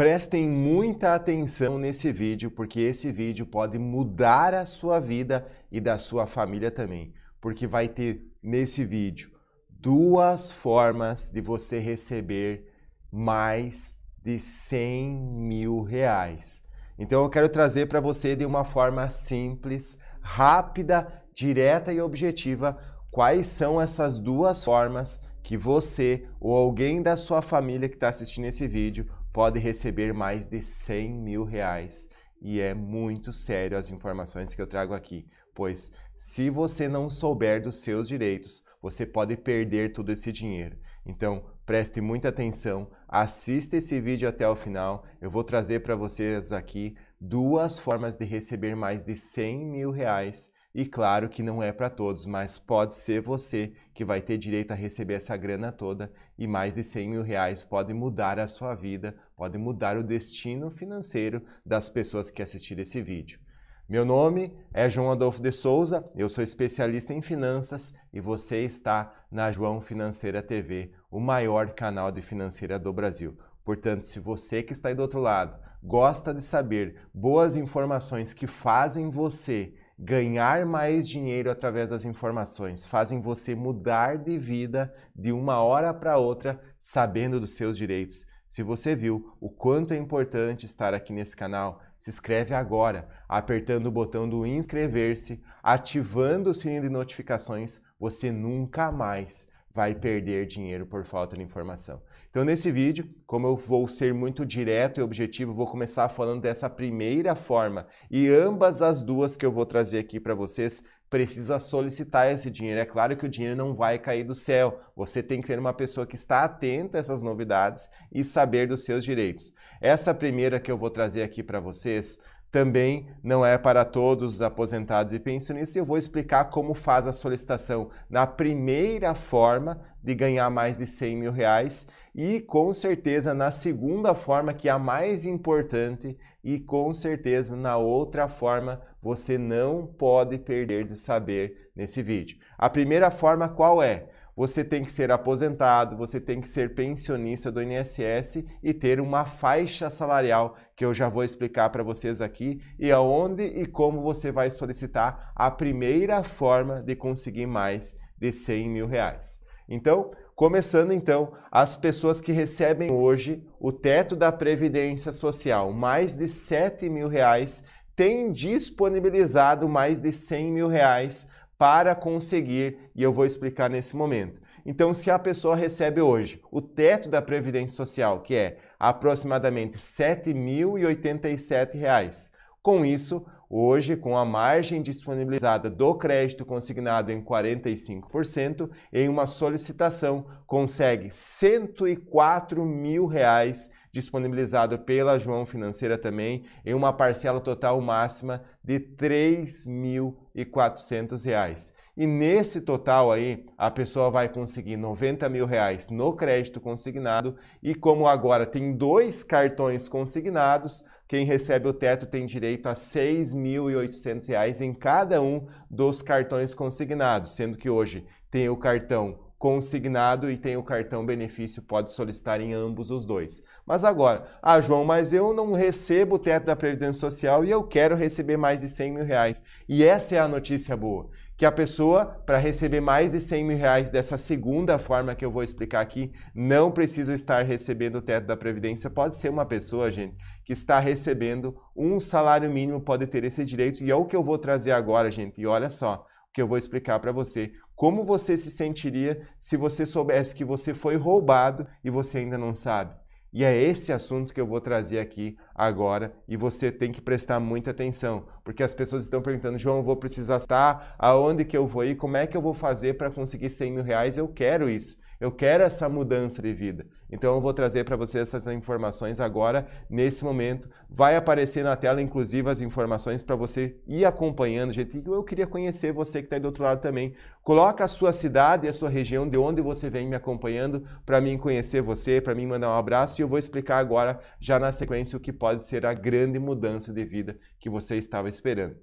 Prestem muita atenção nesse vídeo, porque esse vídeo pode mudar a sua vida e da sua família também, porque vai ter nesse vídeo duas formas de você receber mais de 100 mil reais. Então eu quero trazer para você de uma forma simples, rápida, direta e objetiva quais são essas duas formas que você ou alguém da sua família que está assistindo esse vídeo pode receber mais de 100 mil reais. E é muito sério as informações que eu trago aqui, pois se você não souber dos seus direitos, você pode perder todo esse dinheiro. Então, preste muita atenção, assista esse vídeo até o final. Eu vou trazer para vocês aqui duas formas de receber mais de 100 mil reais e claro que não é para todos, mas pode ser você que vai ter direito a receber essa grana toda e mais de 100 mil reais pode mudar a sua vida, pode mudar o destino financeiro das pessoas que assistiram esse vídeo. Meu nome é João Adolfo de Souza, eu sou especialista em finanças e você está na João Financeira TV, o maior canal de financeira do Brasil. Portanto, se você que está aí do outro lado gosta de saber boas informações que fazem você ganhar mais dinheiro através das informações, fazem você mudar de vida de uma hora para outra, sabendo dos seus direitos. Se você viu o quanto é importante estar aqui nesse canal, se inscreve agora, apertando o botão do inscrever-se, ativando o sininho de notificações, você nunca mais vai perder dinheiro por falta de informação. Então, nesse vídeo, como eu vou ser muito direto e objetivo, vou começar falando dessa primeira forma e ambas as duas que eu vou trazer aqui para vocês precisa solicitar esse dinheiro. É claro que o dinheiro não vai cair do céu. Você tem que ser uma pessoa que está atenta a essas novidades e saber dos seus direitos. Essa primeira que eu vou trazer aqui para vocês também não é para todos os aposentados e pensionistas. eu vou explicar como faz a solicitação na primeira forma de ganhar mais de 100 mil reais e com certeza na segunda forma que é a mais importante e com certeza na outra forma você não pode perder de saber nesse vídeo. A primeira forma qual é? você tem que ser aposentado, você tem que ser pensionista do INSS e ter uma faixa salarial que eu já vou explicar para vocês aqui e aonde e como você vai solicitar a primeira forma de conseguir mais de 100 mil reais. Então, começando então, as pessoas que recebem hoje o teto da Previdência Social, mais de 7 mil reais, têm disponibilizado mais de 100 mil reais para conseguir, e eu vou explicar nesse momento. Então, se a pessoa recebe hoje o teto da Previdência Social, que é aproximadamente R$ 7.087, com isso, hoje, com a margem disponibilizada do crédito consignado em 45%, em uma solicitação consegue R$ 104 mil reais disponibilizado pela João Financeira também, em uma parcela total máxima de R$ 3.400. E nesse total aí, a pessoa vai conseguir 90 mil reais no crédito consignado e como agora tem dois cartões consignados, quem recebe o teto tem direito a R$ 6.800 em cada um dos cartões consignados, sendo que hoje tem o cartão consignado e tem o cartão benefício, pode solicitar em ambos os dois. Mas agora, ah, João, mas eu não recebo o teto da Previdência Social e eu quero receber mais de 100 mil reais. E essa é a notícia boa, que a pessoa, para receber mais de 100 mil reais dessa segunda forma que eu vou explicar aqui, não precisa estar recebendo o teto da Previdência. Pode ser uma pessoa, gente, que está recebendo um salário mínimo, pode ter esse direito. E é o que eu vou trazer agora, gente. E olha só, que eu vou explicar para você como você se sentiria se você soubesse que você foi roubado e você ainda não sabe. E é esse assunto que eu vou trazer aqui agora e você tem que prestar muita atenção, porque as pessoas estão perguntando, João, vou precisar estar, aonde que eu vou ir, como é que eu vou fazer para conseguir 100 mil reais, eu quero isso, eu quero essa mudança de vida. Então eu vou trazer para você essas informações agora, nesse momento. Vai aparecer na tela, inclusive, as informações para você ir acompanhando, gente. Eu queria conhecer você que está aí do outro lado também. Coloca a sua cidade e a sua região de onde você vem me acompanhando para mim conhecer você, para mim mandar um abraço e eu vou explicar agora, já na sequência, o que pode pode ser a grande mudança de vida que você estava esperando.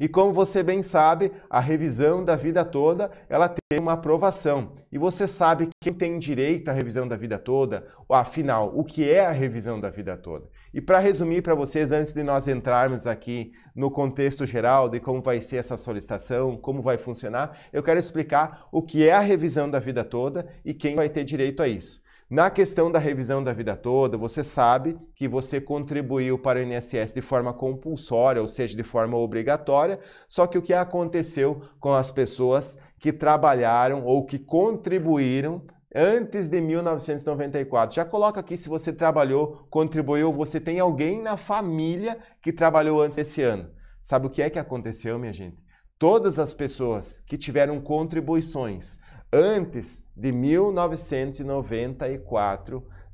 E como você bem sabe, a revisão da vida toda, ela tem uma aprovação. E você sabe quem tem direito à revisão da vida toda? Afinal, o que é a revisão da vida toda? E para resumir para vocês, antes de nós entrarmos aqui no contexto geral de como vai ser essa solicitação, como vai funcionar, eu quero explicar o que é a revisão da vida toda e quem vai ter direito a isso. Na questão da revisão da vida toda, você sabe que você contribuiu para o INSS de forma compulsória, ou seja, de forma obrigatória, só que o que aconteceu com as pessoas que trabalharam ou que contribuíram antes de 1994. Já coloca aqui se você trabalhou, contribuiu, você tem alguém na família que trabalhou antes desse ano. Sabe o que é que aconteceu, minha gente? Todas as pessoas que tiveram contribuições antes de 1994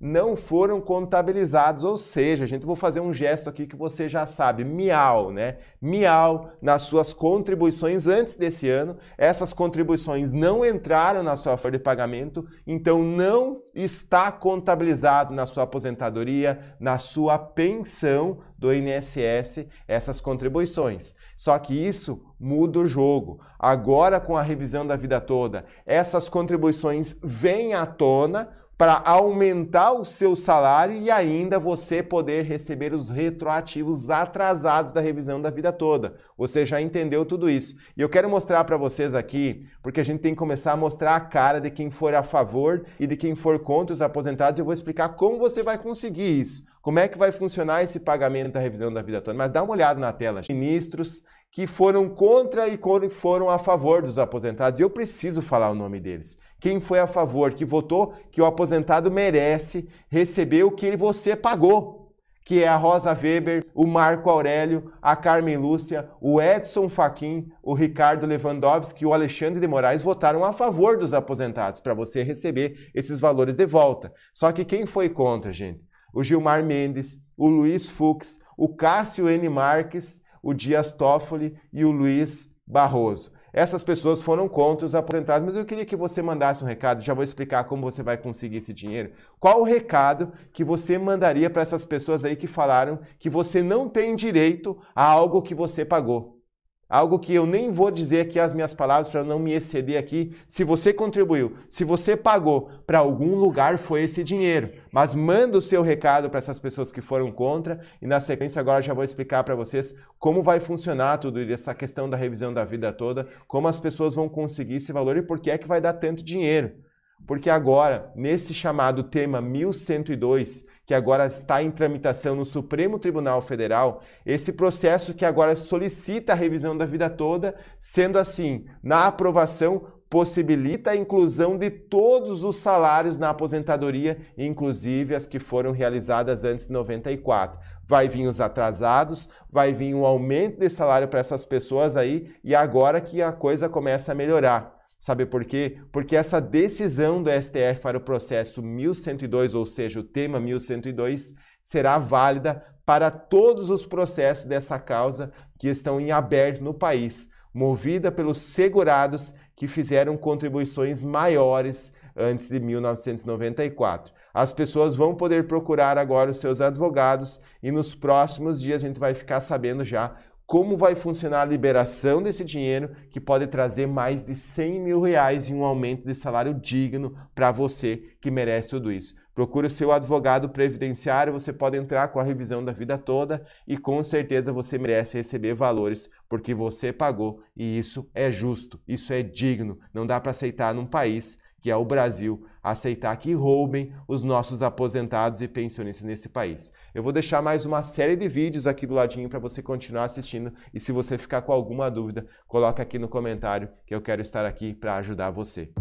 não foram contabilizados, ou seja, a gente vou fazer um gesto aqui que você já sabe, miau, né? Miau nas suas contribuições antes desse ano, essas contribuições não entraram na sua folha de pagamento, então não está contabilizado na sua aposentadoria, na sua pensão do INSS essas contribuições. Só que isso muda o jogo. Agora com a revisão da vida toda, essas contribuições vêm à tona para aumentar o seu salário e ainda você poder receber os retroativos atrasados da revisão da vida toda. Você já entendeu tudo isso. E eu quero mostrar para vocês aqui, porque a gente tem que começar a mostrar a cara de quem for a favor e de quem for contra os aposentados. Eu vou explicar como você vai conseguir isso. Como é que vai funcionar esse pagamento da revisão da vida toda? Mas dá uma olhada na tela. Ministros que foram contra e foram a favor dos aposentados. E eu preciso falar o nome deles. Quem foi a favor, que votou que o aposentado merece receber o que você pagou, que é a Rosa Weber, o Marco Aurélio, a Carmen Lúcia, o Edson Fachin, o Ricardo Lewandowski e o Alexandre de Moraes votaram a favor dos aposentados para você receber esses valores de volta. Só que quem foi contra, gente? O Gilmar Mendes, o Luiz Fux, o Cássio N. Marques, o Dias Toffoli e o Luiz Barroso. Essas pessoas foram contra os aposentados, mas eu queria que você mandasse um recado, já vou explicar como você vai conseguir esse dinheiro. Qual o recado que você mandaria para essas pessoas aí que falaram que você não tem direito a algo que você pagou? Algo que eu nem vou dizer aqui as minhas palavras para não me exceder aqui. Se você contribuiu, se você pagou, para algum lugar foi esse dinheiro. Mas manda o seu recado para essas pessoas que foram contra e na sequência agora já vou explicar para vocês como vai funcionar tudo essa questão da revisão da vida toda, como as pessoas vão conseguir esse valor e por que é que vai dar tanto dinheiro. Porque agora, nesse chamado tema 1102, que agora está em tramitação no Supremo Tribunal Federal, esse processo que agora solicita a revisão da vida toda, sendo assim, na aprovação, possibilita a inclusão de todos os salários na aposentadoria, inclusive as que foram realizadas antes de 94. Vai vir os atrasados, vai vir um aumento de salário para essas pessoas aí, e agora que a coisa começa a melhorar. Sabe por quê? Porque essa decisão do STF para o processo 1102, ou seja, o tema 1102, será válida para todos os processos dessa causa que estão em aberto no país, movida pelos segurados que fizeram contribuições maiores antes de 1994. As pessoas vão poder procurar agora os seus advogados e nos próximos dias a gente vai ficar sabendo já como vai funcionar a liberação desse dinheiro que pode trazer mais de 100 mil reais em um aumento de salário digno para você que merece tudo isso. Procure o seu advogado previdenciário, você pode entrar com a revisão da vida toda e com certeza você merece receber valores porque você pagou e isso é justo, isso é digno. Não dá para aceitar num país que é o Brasil, aceitar que roubem os nossos aposentados e pensionistas nesse país. Eu vou deixar mais uma série de vídeos aqui do ladinho para você continuar assistindo e se você ficar com alguma dúvida, coloca aqui no comentário que eu quero estar aqui para ajudar você.